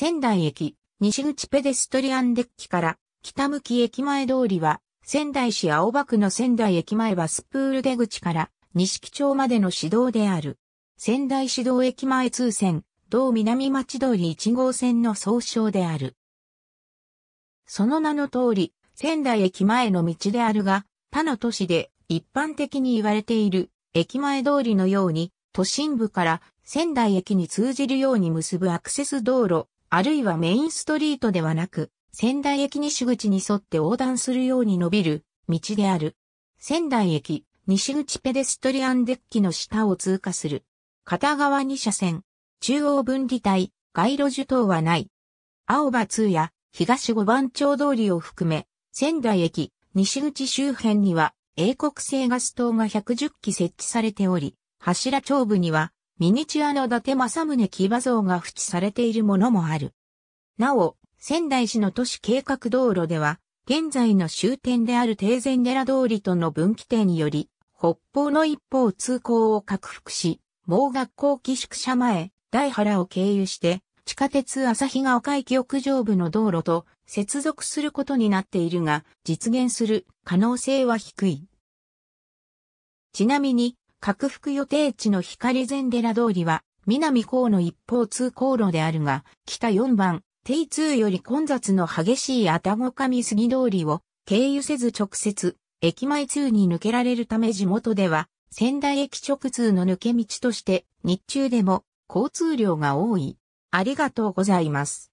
仙台駅、西口ペデストリアンデッキから、北向き駅前通りは、仙台市青葉区の仙台駅前バスプール出口から、錦町までの市道である。仙台市道駅前通線、道南町通り1号線の総称である。その名の通り、仙台駅前の道であるが、他の都市で一般的に言われている駅前通りのように、都心部から仙台駅に通じるように結ぶアクセス道路、あるいはメインストリートではなく、仙台駅西口に沿って横断するように伸びる道である。仙台駅西口ペデストリアンデッキの下を通過する。片側2車線。中央分離帯、街路樹等はない。青葉通や東五番町通りを含め、仙台駅西口周辺には英国製ガス灯が110基設置されており、柱頂部にはミニチュアの伊達政宗騎馬像が付置されているものもある。なお、仙台市の都市計画道路では、現在の終点である定禅寺通りとの分岐点により、北方の一方通行を拡幅し、盲学校寄宿舎前、大原を経由して、地下鉄日が丘駅屋上部の道路と接続することになっているが、実現する可能性は低い。ちなみに、拡幅予定地の光禅寺通りは、南高の一方通行路であるが、北4番、T2 より混雑の激しい愛宕上杉通りを経由せず直接、駅前通に抜けられるため地元では、仙台駅直通の抜け道として、日中でも交通量が多い。ありがとうございます。